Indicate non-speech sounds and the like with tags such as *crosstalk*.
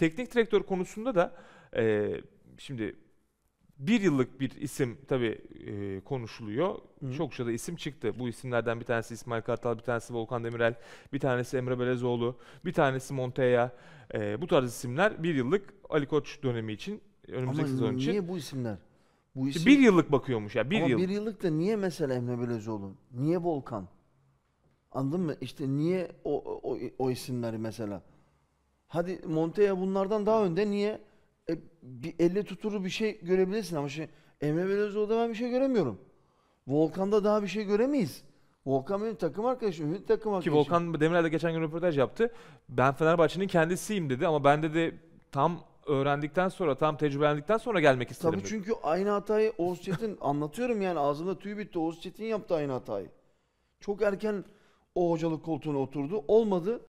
Teknik direktör konusunda da e, şimdi bir yıllık bir isim tabii e, konuşuluyor. Hı. Çokça da isim çıktı. Bu isimlerden bir tanesi İsmail Kartal, bir tanesi Volkan Demirel, bir tanesi Emre Belezoğlu, bir tanesi Monteya. E, bu tarz isimler bir yıllık Ali Koç dönemi için, önümüzdeki Ama sezon için. niye bu isimler? Bu isim... Bir yıllık bakıyormuş ya, bir Ama yıl. bir yıllık da niye mesela Emre Belezoğlu? Niye Volkan? Anladın mı? İşte niye o, o, o isimleri mesela? Hadi Montoya bunlardan daha önde. Niye? E, bir elle tuturu bir şey görebilirsin ama şimdi Emre Belözoğlu'da ben bir şey göremiyorum. Volkan'da daha bir şey göremeyiz. Volkan benim takım arkadaşım, Ümit takım arkadaşım. Ki Volkan Demirel geçen gün röportaj yaptı. Ben Fenerbahçe'nin kendisiyim dedi ama ben dedi tam öğrendikten sonra, tam tecrübelendikten sonra gelmek istedim. Tabii dedi. çünkü aynı hatayı Oğuz Çetin *laughs* anlatıyorum yani ağzımda tüy bitti. Oğuz Çetin yaptı aynı hatayı. Çok erken o hocalık koltuğuna oturdu. Olmadı.